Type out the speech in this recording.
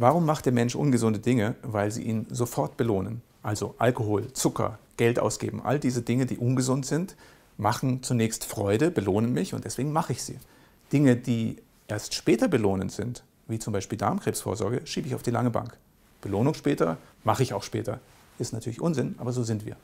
Warum macht der Mensch ungesunde Dinge? Weil sie ihn sofort belohnen. Also Alkohol, Zucker, Geld ausgeben, all diese Dinge, die ungesund sind, machen zunächst Freude, belohnen mich und deswegen mache ich sie. Dinge, die erst später belohnend sind, wie zum Beispiel Darmkrebsvorsorge, schiebe ich auf die lange Bank. Belohnung später, mache ich auch später. Ist natürlich Unsinn, aber so sind wir.